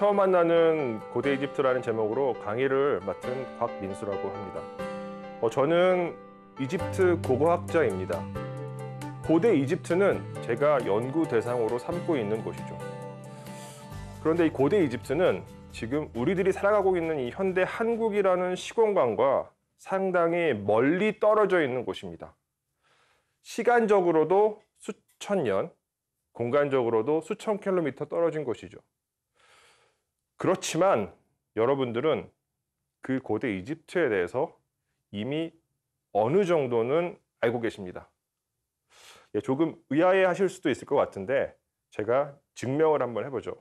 처음 만나는 고대 이집트라는 제목으로 강의를 맡은 곽민수라고 합니다. 어, 저는 이집트 고고학자입니다. 고대 이집트는 제가 연구 대상으로 삼고 있는 곳이죠. 그런데 이 고대 이집트는 지금 우리들이 살아가고 있는 이 현대 한국이라는 시공간과 상당히 멀리 떨어져 있는 곳입니다. 시간적으로도 수천 년, 공간적으로도 수천 킬로미터 떨어진 곳이죠. 그렇지만 여러분들은 그 고대 이집트에 대해서 이미 어느 정도는 알고 계십니다. 예, 조금 의아해 하실 수도 있을 것 같은데 제가 증명을 한번 해보죠.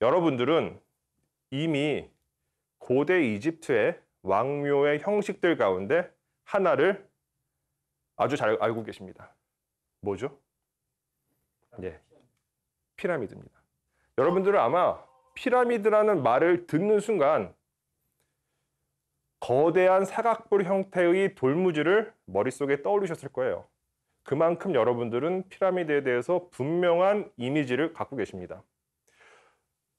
여러분들은 이미 고대 이집트의 왕묘의 형식들 가운데 하나를 아주 잘 알고 계십니다. 뭐죠? 예. 피라미드입니다. 여러분들은 아마 피라미드라는 말을 듣는 순간 거대한 사각뿔 형태의 돌무지를 머릿속에 떠올리셨을 거예요. 그만큼 여러분들은 피라미드에 대해서 분명한 이미지를 갖고 계십니다.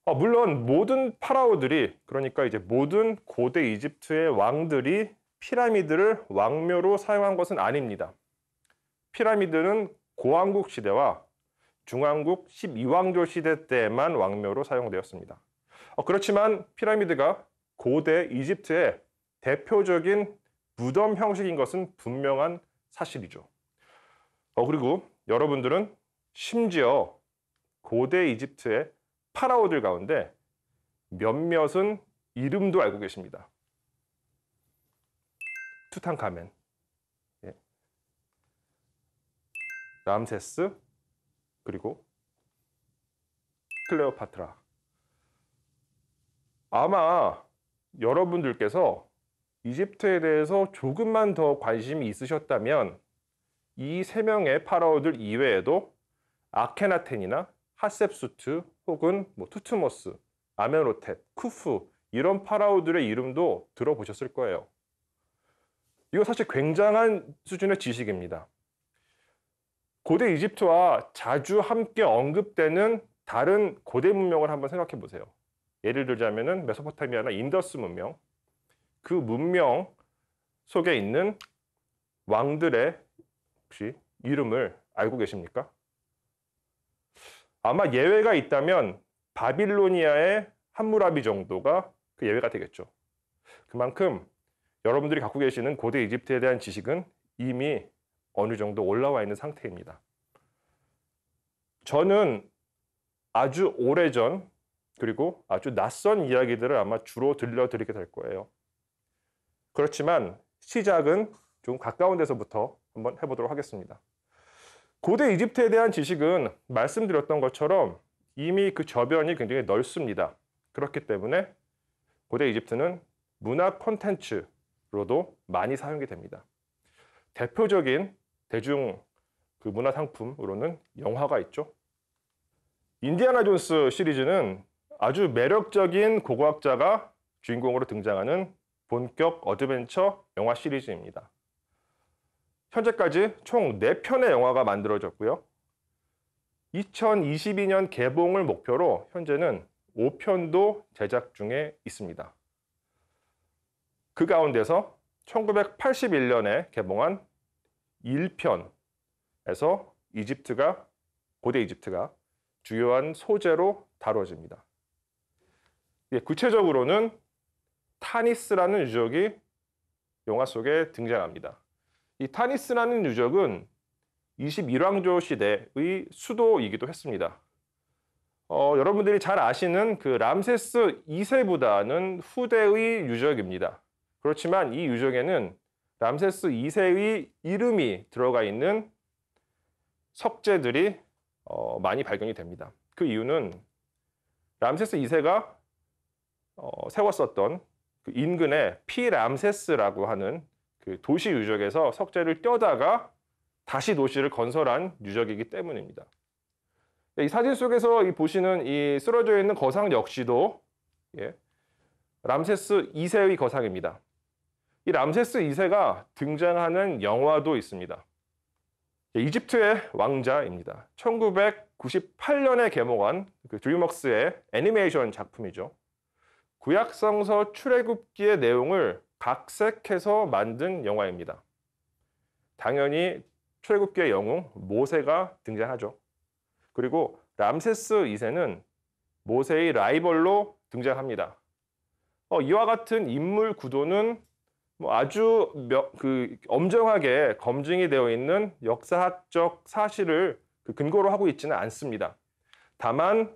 아, 물론 모든 파라오들이 그러니까 이제 모든 고대 이집트의 왕들이 피라미드를 왕묘로 사용한 것은 아닙니다. 피라미드는 고왕국 시대와 중앙국 12왕조 시대 때만 왕묘로 사용되었습니다. 어, 그렇지만 피라미드가 고대 이집트의 대표적인 무덤 형식인 것은 분명한 사실이죠. 어, 그리고 여러분들은 심지어 고대 이집트의 파라오들 가운데 몇몇은 이름도 알고 계십니다. 투탕카멘, 예. 람세스, 그리고 클레오파트라 아마 여러분들께서 이집트에 대해서 조금만 더 관심이 있으셨다면 이 세 명의 파라오들 이외에도 아케나텐이나 하셉수트 혹은 뭐 투트모스, 아멘로텟, 쿠프 이런 파라오들의 이름도 들어보셨을 거예요. 이거 사실 굉장한 수준의 지식입니다. 고대 이집트와 자주 함께 언급되는 다른 고대 문명을 한번 생각해 보세요. 예를 들자면 메소포타미아나 인더스 문명. 그 문명 속에 있는 왕들의 혹시 이름을 알고 계십니까? 아마 예외가 있다면 바빌로니아의 함무라비 정도가 그 예외가 되겠죠. 그만큼 여러분들이 갖고 계시는 고대 이집트에 대한 지식은 이미 어느 정도 올라와 있는 상태입니다. 저는 아주 오래전 그리고 아주 낯선 이야기들을 아마 주로 들려드리게 될 거예요. 그렇지만 시작은 좀 가까운 데서부터 한번 해보도록 하겠습니다. 고대 이집트에 대한 지식은 말씀드렸던 것처럼 이미 그 저변이 굉장히 넓습니다. 그렇기 때문에 고대 이집트는 문화 콘텐츠로도 많이 사용이 됩니다. 대표적인 대중 그 문화 상품으로는 영화가 있죠. 인디아나 존스 시리즈는 아주 매력적인 고고학자가 주인공으로 등장하는 본격 어드벤처 영화 시리즈입니다. 현재까지 총 4편의 영화가 만들어졌고요. 2022년 개봉을 목표로 현재는 5편도 제작 중에 있습니다. 그 가운데서 1981년에 개봉한 1편에서 이집트가 고대 이집트가 주요한 소재로 다뤄집니다. 예, 구체적으로는 타니스라는 유적이 영화 속에 등장합니다. 이 타니스라는 유적은 21왕조 시대의 수도이기도 했습니다. 어, 여러분들이 잘 아시는 그 람세스 2세보다는 후대의 유적입니다. 그렇지만 이 유적에는 람세스 2세의 이름이 들어가 있는 석재들이 어, 많이 발견이 됩니다. 그 이유는 람세스 2세가 어, 세웠었던 그 인근의 피람세스라고 하는 그 도시 유적에서 석재를 떼다가 다시 도시를 건설한 유적이기 때문입니다. 네, 이 사진 속에서 이 보시는 이 쓰러져 있는 거상 역시도 예, 람세스 2세의 거상입니다. 이 람세스 2세가 등장하는 영화도 있습니다. 예, 이집트의 왕자입니다. 1998년에 개봉한 그 드림웍스의 애니메이션 작품이죠. 구약성서 출애굽기의 내용을 각색해서 만든 영화입니다. 당연히 출애굽기의 영웅 모세가 등장하죠. 그리고 람세스 2세는 모세의 라이벌로 등장합니다. 어, 이와 같은 인물 구도는 뭐 아주 명, 그 엄정하게 검증이 되어 있는 역사학적 사실을 그 근거로 하고 있지는 않습니다. 다만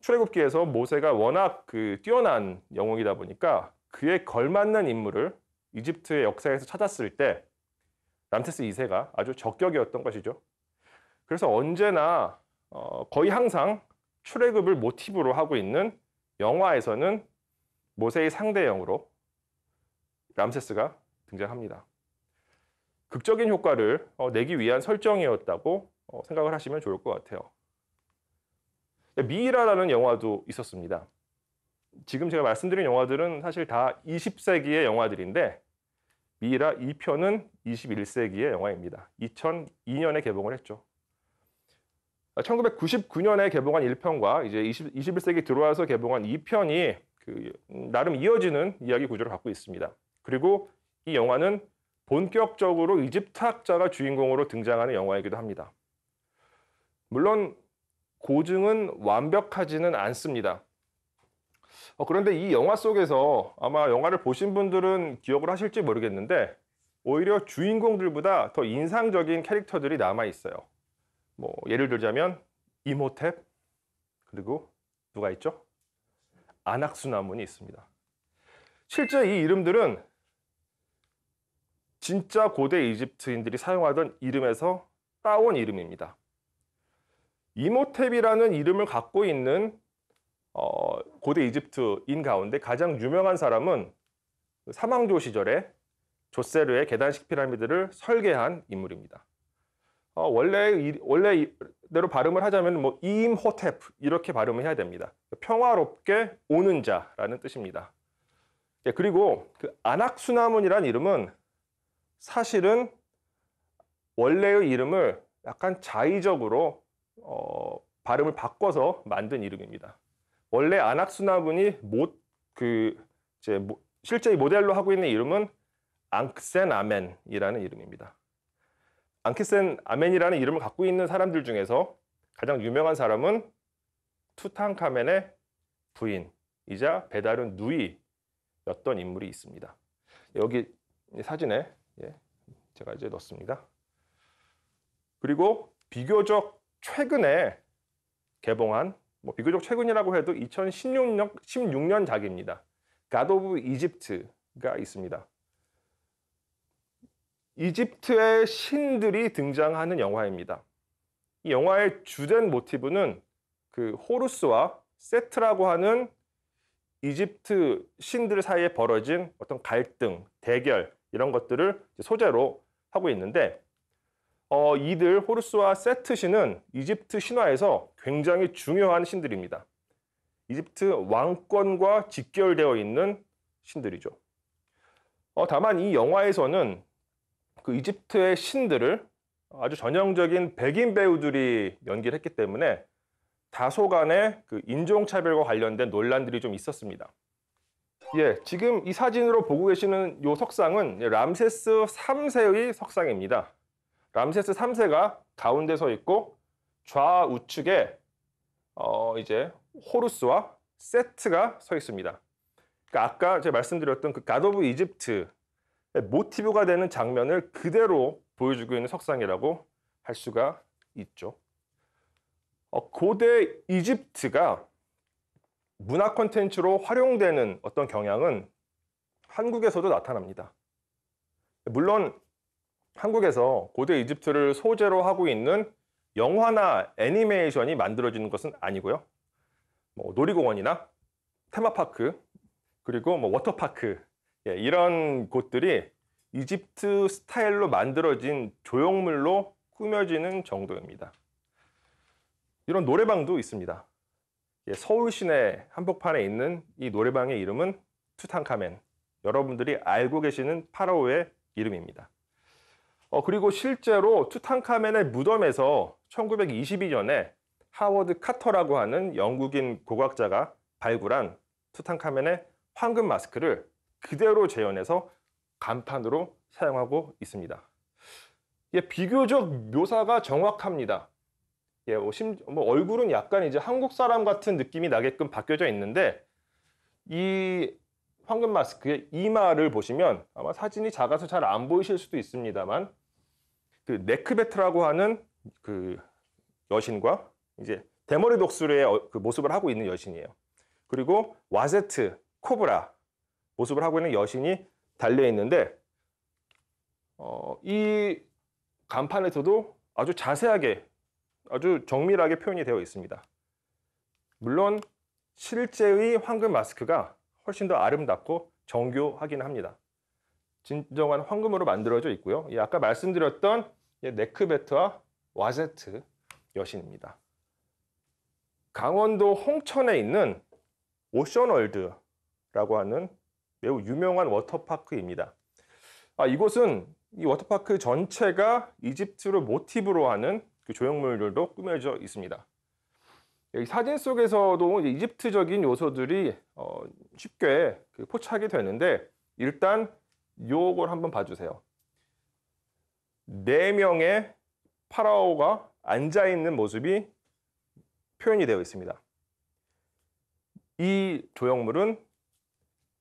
출애굽기에서 모세가 워낙 그 뛰어난 영웅이다 보니까 그에 걸맞는 인물을 이집트의 역사에서 찾았을 때 람테스 2세가 아주 적격이었던 것이죠. 그래서 언제나 어, 거의 항상 출애굽을 모티브로 하고 있는 영화에서는 모세의 상대영으로 람세스가 등장합니다. 극적인 효과를 어, 내기 위한 설정이었다고 어, 생각을 하시면 좋을 것 같아요. 네, 미이라라는 영화도 있었습니다. 지금 제가 말씀드린 영화들은 사실 다 20세기의 영화들인데 미이라 2편은 21세기의 영화입니다. 2002년에 개봉을 했죠. 1999년에 개봉한 1편과 이제 20, 21세기 들어와서 개봉한 2편이 그 음, 나름 이어지는 이야기 구조를 갖고 있습니다. 그리고 이 영화는 본격적으로 이집트 학자가 주인공으로 등장하는 영화이기도 합니다. 물론 고증은 완벽하지는 않습니다. 어, 그런데 이 영화 속에서 아마 영화를 보신 분들은 기억을 하실지 모르겠는데 오히려 주인공들보다 더 인상적인 캐릭터들이 남아 있어요. 뭐 예를 들자면 이모탭 그리고 누가 있죠? 안악수나문이 있습니다. 실제 이 이름들은 진짜 고대 이집트인들이 사용하던 이름에서 따온 이름입니다. 이모탭이라는 이름을 갖고 있는 어, 고대 이집트인 가운데 가장 유명한 사람은 사망조 시절에 조세르의 계단식 피라미드를 설계한 인물입니다. 어, 원래 원래대로 발음을 하자면 뭐임호텝 이렇게 발음을 해야 됩니다. 평화롭게 오는 자라는 뜻입니다. 예, 그리고 그아낙수나문이란 이름은 사실은 원래의 이름을 약간 자의적으로 어, 발음을 바꿔서 만든 이름입니다. 원래 안악수나분이 못그 실제 모델로 하고 있는 이름은 앙크센 아멘이라는 이름입니다. 앙크센 아멘이라는 이름을 갖고 있는 사람들 중에서 가장 유명한 사람은 투탕카멘의 부인이자 배다른 누이였던 인물이 있습니다. 여기 사진에 예, 제가 이제 넣습니다. 그리고 비교적 최근에 개봉한 뭐 비교적 최근이라고 해도 2016년 16년 작입니다. 가 o d of e g 가 있습니다. 이집트의 신들이 등장하는 영화입니다. 이 영화의 주된 모티브는 그 호루스와 세트라고 하는 이집트 신들 사이에 벌어진 어떤 갈등, 대결, 이런 것들을 소재로 하고 있는데 어, 이들 호르스와 세트 신은 이집트 신화에서 굉장히 중요한 신들입니다. 이집트 왕권과 직결되어 있는 신들이죠. 어, 다만 이 영화에서는 그 이집트의 신들을 아주 전형적인 백인 배우들이 연기를 했기 때문에 다소간의 그 인종차별과 관련된 논란들이 좀 있었습니다. 예, 지금 이 사진으로 보고 계시는 이 석상은 람세스 3세의 석상입니다. 람세스 3세가 가운데 서 있고 좌우측에 어 이제 호루스와 세트가 서 있습니다. 그러니까 아까 제가 말씀드렸던 그 가도브 이집트 모티브가 되는 장면을 그대로 보여주고 있는 석상이라고 할 수가 있죠. 어, 고대 이집트가 문화 콘텐츠로 활용되는 어떤 경향은 한국에서도 나타납니다. 물론 한국에서 고대 이집트를 소재로 하고 있는 영화나 애니메이션이 만들어지는 것은 아니고요. 뭐 놀이공원이나 테마파크 그리고 뭐 워터파크 예, 이런 곳들이 이집트 스타일로 만들어진 조형물로 꾸며지는 정도입니다. 이런 노래방도 있습니다. 예, 서울 시내 한복판에 있는 이 노래방의 이름은 투탕카멘. 여러분들이 알고 계시는 파라오의 이름입니다. 어, 그리고 실제로 투탕카멘의 무덤에서 1922년에 하워드 카터라고 하는 영국인 고각자가 발굴한 투탕카멘의 황금 마스크를 그대로 재현해서 간판으로 사용하고 있습니다. 예, 비교적 묘사가 정확합니다. 예, 뭐, 심, 뭐 얼굴은 약간 이제 한국 사람 같은 느낌이 나게끔 바뀌어져 있는데 이 황금 마스크의 이마를 보시면 아마 사진이 작아서 잘 안 보이실 수도 있습니다만 그 네크베트라고 하는 그 여신과 이제 대머리 독수리의 어, 그 모습을 하고 있는 여신이에요. 그리고 와세트 코브라 모습을 하고 있는 여신이 달려 있는데 어, 이 간판에서도 아주 자세하게 아주 정밀하게 표현이 되어 있습니다. 물론 실제의 황금 마스크가 훨씬 더 아름답고 정교하긴 합니다. 진정한 황금으로 만들어져 있고요. 예, 아까 말씀드렸던 예, 네크베트와 와세트 여신입니다. 강원도 홍천에 있는 오션월드라고 하는 매우 유명한 워터파크입니다. 아, 이곳은 이 워터파크 전체가 이집트를 모티브로 하는 그 조형물들도 꾸며져 있습니다. 여기 사진 속에서도 이집트적인 요소들이 어, 쉽게 그 포착이 되는데 일단 요걸 한번 봐주세요. 네 명의 파라오가 앉아 있는 모습이 표현이 되어 있습니다. 이 조형물은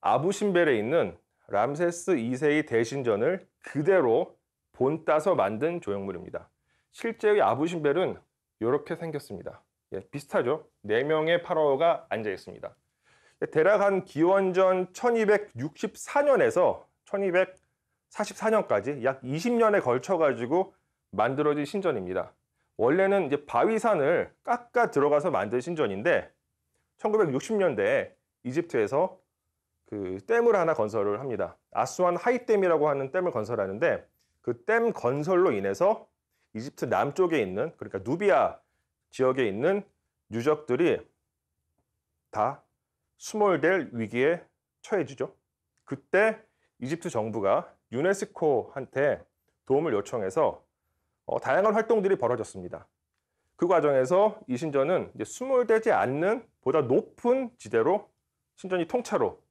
아부신벨에 있는 람세스 2세의 대신전을 그대로 본따서 만든 조형물입니다. 실제의 아부신벨은 이렇게 생겼습니다. 예, 비슷하죠? 4명의 파라오가 앉아 있습니다. 예, 대략 한 기원전 1264년에서 1244년까지 약 20년에 걸쳐 가지고 만들어진 신전입니다. 원래는 이제 바위산을 깎아 들어가서 만든 신전인데 1960년대에 이집트에서 그 댐을 하나 건설을 합니다. 아스완 하이댐이라고 하는 댐을 건설하는데 그 댐 건설로 인해서 이집트 남쪽에 있는 그러니까 누비아 지역에 있는 유적들이 다 수몰될 위기에 처해지죠. 그때 이집트 정부가 유네스코한테 도움을 요청해서 어, 다양한 활동들이 벌어졌습니다. 그 과정에서 이 신전은 이제 수몰되지 않는 보다 높은 지대로 신전이 통째로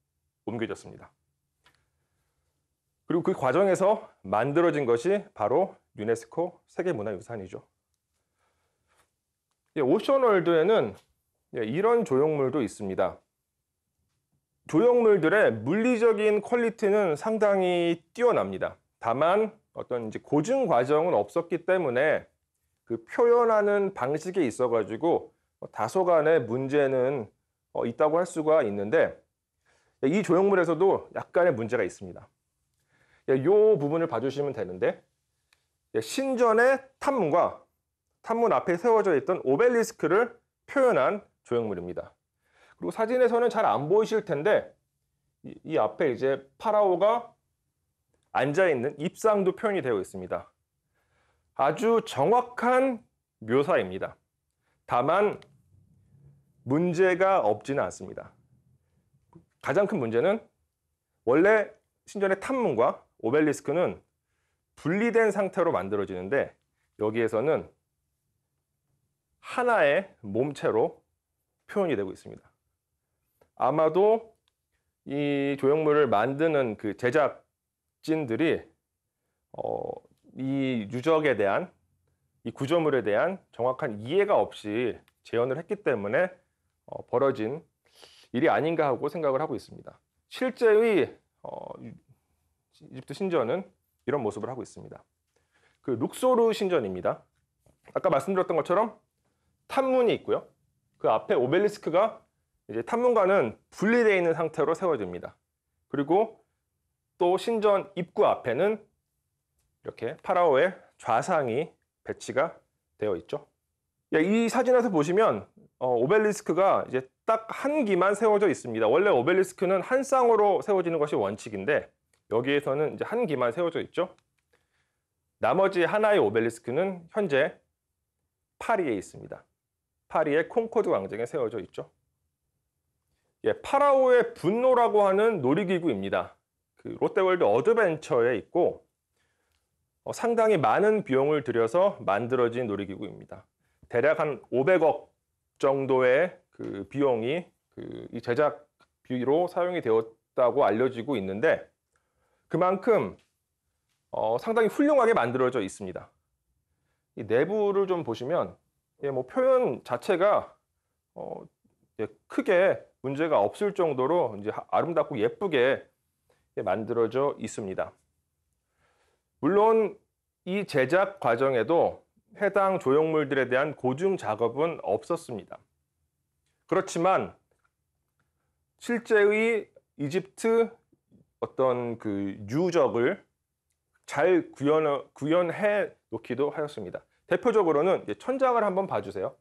옮겨졌습니다. 그리고 그 과정에서 만들어진 것이 바로 유네스코 세계문화유산이죠. 예, 오션월드에는 예, 이런 조형물도 있습니다. 조형물들의 물리적인 퀄리티는 상당히 뛰어납니다. 다만 어떤 이제 고증 과정은 없었기 때문에 그 표현하는 방식에 있어 가지고 다소간의 문제는 어, 있다고 할 수가 있는데 예, 이 조형물에서도 약간의 문제가 있습니다. 이 부분을 봐주시면 되는데 예, 신전의 탐문과 탐문 앞에 세워져 있던 오벨리스크를 표현한 조형물입니다. 그리고 사진에서는 잘 안 보이실 텐데 이, 앞에 이제 파라오가 앉아 있는 입상도 표현이 되어 있습니다. 아주 정확한 묘사입니다. 다만 문제가 없지는 않습니다. 가장 큰 문제는 원래 신전의 탐문과 오벨리스크는 분리된 상태로 만들어지는데 여기에서는 하나의 몸체로 표현이 되고 있습니다. 아마도 이 조형물을 만드는 그 제작진들이 어, 이 유적에 대한 이 구조물에 대한 정확한 이해가 없이 재현을 했기 때문에 어, 벌어진 일이 아닌가 하고 생각을 하고 있습니다. 실제의 어, 이집트 신전은 이런 모습을 하고 있습니다. 그 룩소르 신전입니다. 아까 말씀드렸던 것처럼 탐문이 있고요. 그 앞에 오벨리스크가 이제 탐문과는 분리되어 있는 상태로 세워집니다. 그리고 또 신전 입구 앞에는 이렇게 파라오의 좌상이 배치가 되어 있죠. 예, 이 사진에서 보시면 어, 오벨리스크가 이제 딱 한 기만 세워져 있습니다. 원래 오벨리스크는 한 쌍으로 세워지는 것이 원칙인데 여기에서는 이제 한 기만 세워져 있죠. 나머지 하나의 오벨리스크는 현재 파리에 있습니다. 파리의 콩코드 광장에 세워져 있죠. 예, 파라오의 분노라고 하는 놀이기구입니다. 그 롯데월드 어드벤처에 있고 어, 상당히 많은 비용을 들여서 만들어진 놀이기구입니다. 대략 한 500억 정도의 그 비용이 그이 제작 비로 사용이 되었다고 알려지고 있는데 그만큼 어, 상당히 훌륭하게 만들어져 있습니다. 이 내부를 좀 보시면 예, 뭐 표현 자체가 어, 예, 크게 문제가 없을 정도로 이제 아름답고 예쁘게 예, 만들어져 있습니다. 물론 이 제작 과정에도 해당 조형물들에 대한 고증 작업은 없었습니다. 그렇지만 실제의 이집트 어떤 그 유적을 잘 구현, 구현해 놓기도 하였습니다. 대표적으로는 천장을 한번 봐주세요.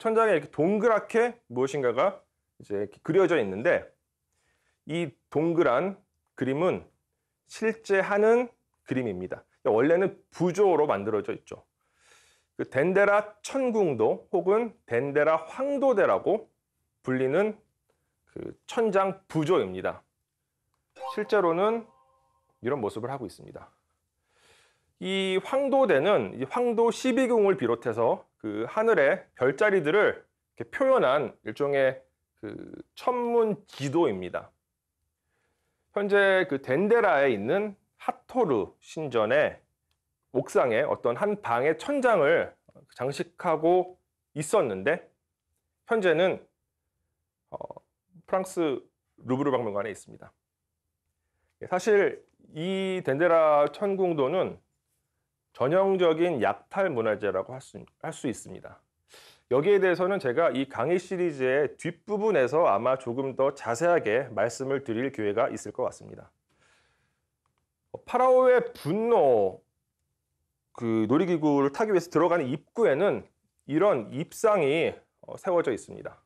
천장에 이렇게 동그랗게 무엇인가가 이제 그려져 있는데 이 동그란 그림은 실제 하는 그림입니다. 원래는 부조로 만들어져 있죠. 그 덴데라 천궁도 혹은 덴데라 황도대라고 불리는 그 천장 부조입니다. 실제로는 이런 모습을 하고 있습니다. 이 황도대는 황도 12궁을 비롯해서 그 하늘의 별자리들을 표현한 일종의 그 천문 지도입니다. 현재 그 덴데라에 있는 하토르 신전의 옥상에 어떤 한 방의 천장을 장식하고 있었는데 현재는 어, 프랑스 루브르 박물관에 있습니다. 예, 사실 이 덴데라 천궁도는 전형적인 약탈 문화재라고 할 수 있습니다. 여기에 대해서는 제가 이 강의 시리즈의 뒷부분에서 아마 조금 더 자세하게 말씀을 드릴 기회가 있을 것 같습니다. 파라오의 분노 그 놀이기구를 타기 위해서 들어가는 입구에는 이런 입상이 어, 세워져 있습니다.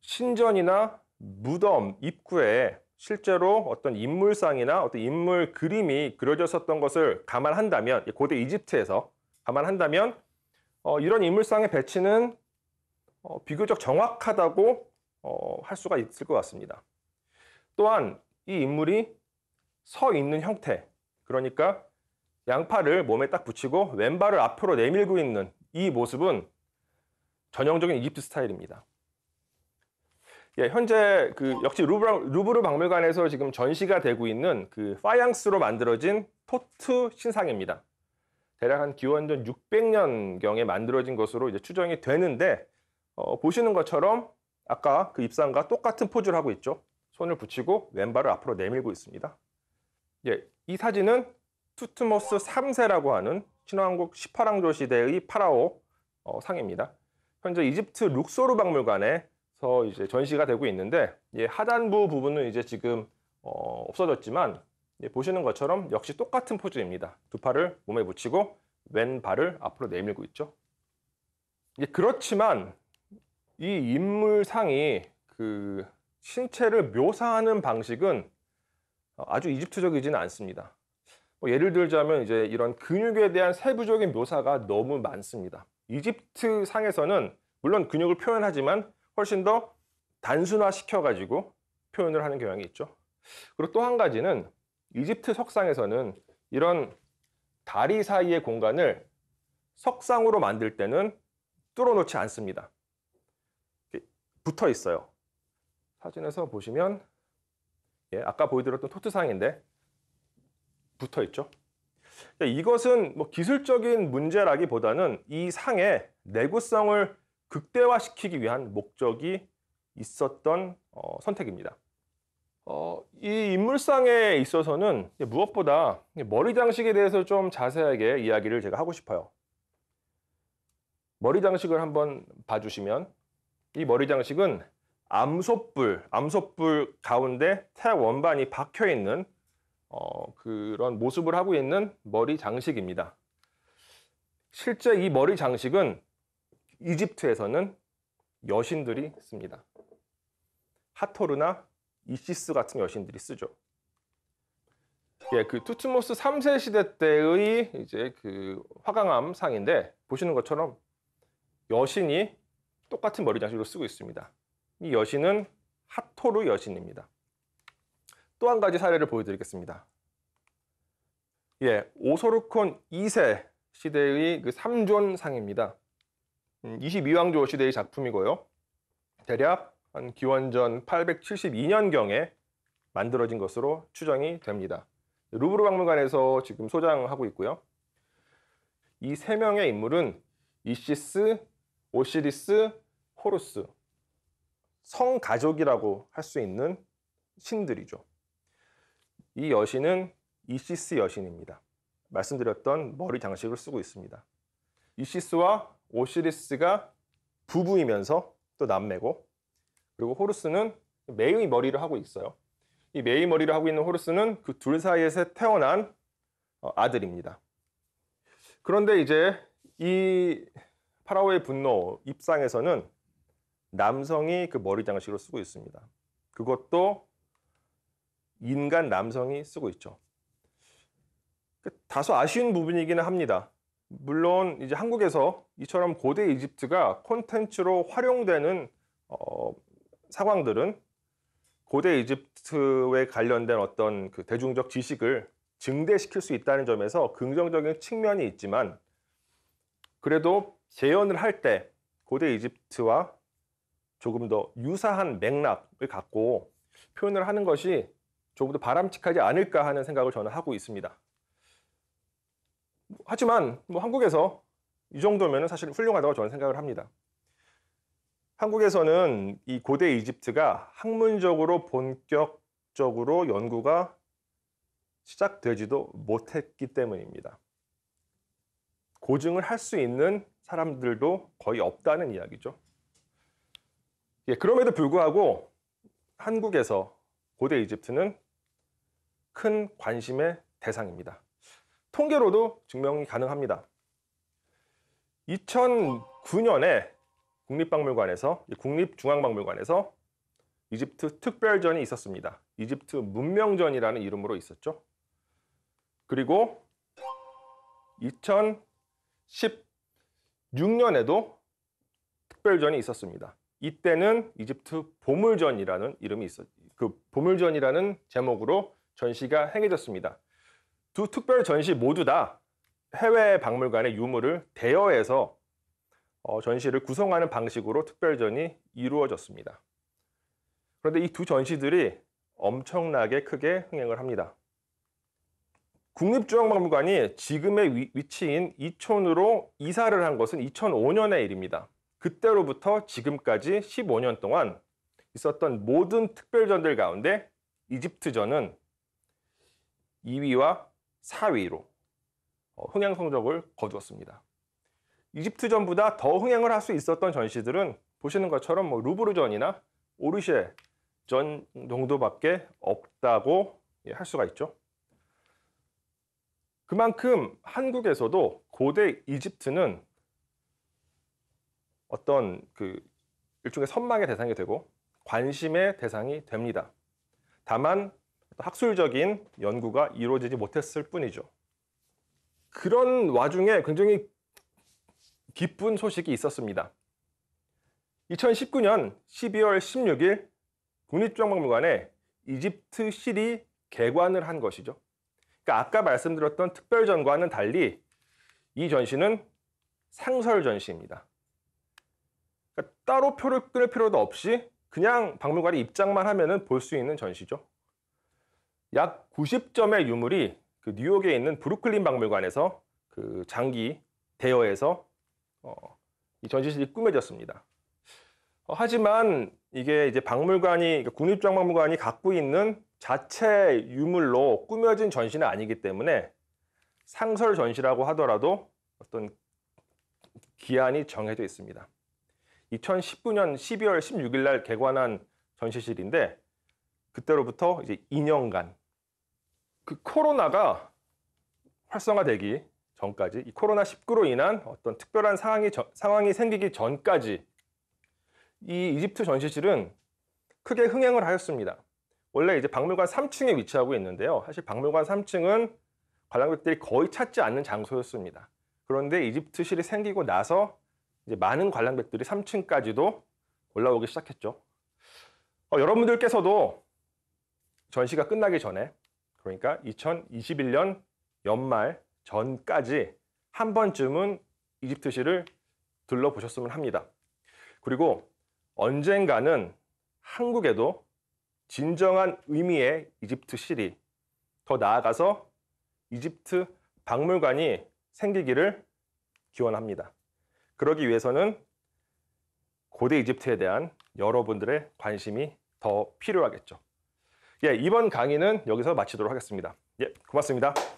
신전이나 무덤 입구에 실제로 어떤 인물상이나 어떤 인물 그림이 그려졌었던 것을 감안한다면 고대 이집트에서 감안한다면 어, 이런 인물상의 배치는 어, 비교적 정확하다고 어, 할 수가 있을 것 같습니다. 또한 이 인물이 서 있는 형태 그러니까 양팔을 몸에 딱 붙이고 왼발을 앞으로 내밀고 있는 이 모습은 전형적인 이집트 스타일입니다. 예, 현재 그 역시 루브르, 루브르 박물관에서 지금 전시가 되고 있는 그 파양스로 만들어진 토트 신상입니다. 대략 한 기원전 600년 경에 만들어진 것으로 이제 추정이 되는데 어, 보시는 것처럼 아까 그 입상과 똑같은 포즈를 하고 있죠. 손을 붙이고 왼발을 앞으로 내밀고 있습니다. 예, 이 사진은 투트모스 3세라고 하는 신화왕국 18왕조 시대의 파라오 어, 상입니다. 현재 이집트 룩소르 박물관에 서 이제 전시가 되고 있는데 예, 하단부 부분은 이제 지금 어, 없어졌지만 예, 보시는 것처럼 역시 똑같은 포즈입니다. 두 팔을 몸에 붙이고 왼발을 앞으로 내밀고 있죠. 예, 그렇지만 이 인물상이 그 신체를 묘사하는 방식은 어, 아주 이집트적이지는 않습니다. 뭐 예를 들자면 이제 이런 근육에 대한 세부적인 묘사가 너무 많습니다. 이집트 상에서는 물론 근육을 표현하지만 훨씬 더 단순화시켜가지고 표현을 하는 경향이 있죠. 그리고 또 한 가지는 이집트 석상에서는 이런 다리 사이의 공간을 석상으로 만들 때는 뚫어놓지 않습니다. 붙어 있어요. 사진에서 보시면 예, 아까 보여드렸던 토트상인데 붙어 있죠. 그러니까 이것은 뭐 기술적인 문제라기보다는 이 상의 내구성을 극대화시키기 위한 목적이 있었던 어, 선택입니다. 어, 이 인물상에 있어서는 무엇보다 머리 장식에 대해서 좀 자세하게 이야기를 제가 하고 싶어요. 머리 장식을 한번 봐주시면 이 머리 장식은 암소뿔, 암소뿔 가운데 태원반이 박혀 있는 어, 그런 모습을 하고 있는 머리 장식입니다. 실제 이 머리 장식은 이집트에서는 여신들이 씁니다. 하토르나 이시스 같은 여신들이 쓰죠. 예, 그 투트모스 3세 시대 때의 이제 그 화강암 상인데 보시는 것처럼 여신이 똑같은 머리 장식으로 쓰고 있습니다. 이 여신은 하토르 여신입니다. 또 한 가지 사례를 보여드리겠습니다. 예, 오소르콘 2세 시대의 그 삼존상입니다. 22왕조 음, 시대의 작품이고요. 대략 한 기원전 872년경에 만들어진 것으로 추정이 됩니다. 루브르 박물관에서 지금 소장하고 있고요. 이 세 명의 인물은 이시스, 오시리스, 호루스 성가족이라고 할 수 있는 신들이죠. 이 여신은 이시스 여신입니다. 말씀드렸던 머리 장식을 쓰고 있습니다. 이시스와 오시리스가 부부이면서 또 남매고 그리고 호루스는 매의 머리를 하고 있어요. 이 매의 머리를 하고 있는 호루스는 그 둘 사이에서 태어난 어, 아들입니다. 그런데 이제 이 파라오의 분노 입상에서는 남성이 그 머리 장식으로 쓰고 있습니다. 그것도 인간 남성이 쓰고 있죠. 그 다소 아쉬운 부분이기는 합니다. 물론 이제 한국에서 이처럼 고대 이집트가 콘텐츠로 활용되는 어, 상황들은 고대 이집트에 관련된 어떤 그 대중적 지식을 증대시킬 수 있다는 점에서 긍정적인 측면이 있지만 그래도 재현을 할 때 고대 이집트와 조금 더 유사한 맥락을 갖고 표현을 하는 것이 조금 더 바람직하지 않을까 하는 생각을 저는 하고 있습니다. 하지만 뭐 한국에서 이 정도면 사실 훌륭하다고 저는 생각을 합니다. 한국에서는 이 고대 이집트가 학문적으로 본격적으로 연구가 시작되지도 못했기 때문입니다. 고증을 할 수 있는 사람들도 거의 없다는 이야기죠. 예, 그럼에도 불구하고 한국에서 고대 이집트는 큰 관심의 대상입니다. 통계로도 증명이 가능합니다. 2009년에 국립박물관에서 국립중앙박물관에서 이집트 특별전이 있었습니다. 이집트 문명전이라는 이름으로 있었죠. 그리고 2016년에도 특별전이 있었습니다. 이때는 이집트 보물전이라는 이름이 있었, 그 보물전이라는 제목으로 전시가 행해졌습니다. 두 특별 전시 모두 다 해외 박물관의 유물을 대여해서 어, 전시를 구성하는 방식으로 특별전이 이루어졌습니다. 그런데 이 두 전시들이 엄청나게 크게 흥행을 합니다. 국립중앙박물관이 지금의 위, 치인 이촌으로 이사를 한 것은 2005년의 일입니다. 그때로부터 지금까지 15년 동안 있었던 모든 특별전들 가운데 이집트전은 2위와 4위로 어, 흥행 성적을 거두었습니다. 이집트전보다 더 흥행을 할 수 있었던 전시들은 보시는 것처럼 뭐 루브르전이나 오르쉐 전 정도밖에 없다고 예, 할 수가 있죠. 그만큼 한국에서도 고대 이집트는 어떤 그 일종의 선망의 대상이 되고 관심의 대상이 됩니다. 다만 학술적인 연구가 이루어지지 못했을 뿐이죠. 그런 와중에 굉장히 기쁜 소식이 있었습니다. 2019년 12월 16일 국립중앙박물관에 이집트 시리 개관을 한 것이죠. 그러니까 아까 말씀드렸던 특별전과는 달리 이 전시는 상설 전시입니다. 그러니까 따로 표를 끊을 필요도 없이 그냥 박물관에 입장만 하면 볼 수 있는 전시죠. 약 90점의 유물이 그 뉴욕에 있는 브루클린 박물관에서 그 장기 대여해서 어, 이 전시실이 꾸며졌습니다. 어, 하지만 이게 이제 박물관이 국립중박물관이 갖고 있는 자체 유물로 꾸며진 전시는 아니기 때문에 상설 전시라고 하더라도 어떤 기한이 정해져 있습니다. 2019년 12월 16일 날 개관한 전시실인데 그때로부터 이제 2년간 그 코로나가 활성화되기 전까지 이 코로나 19로 인한 어떤 특별한 상황이 저, 상황이 생기기 전까지 이 이집트 전시실은 크게 흥행을 하였습니다. 원래 이제 박물관 3층에 위치하고 있는데요. 사실 박물관 3층은 관람객들이 거의 찾지 않는 장소였습니다. 그런데 이집트실이 생기고 나서 이제 많은 관람객들이 3층까지도 올라오기 시작했죠. 어, 여러분들께서도 전시가 끝나기 전에 그러니까 2021년 연말 전까지 한 번쯤은 이집트시를 둘러보셨으면 합니다. 그리고 언젠가는 한국에도 진정한 의미의 이집트 시리, 더 나아가서 이집트 박물관이 생기기를 기원합니다. 그러기 위해서는 고대 이집트에 대한 여러분들의 관심이 더 필요하겠죠. 예, 이번 강의는 여기서 마치도록 하겠습니다. 예, 고맙습니다.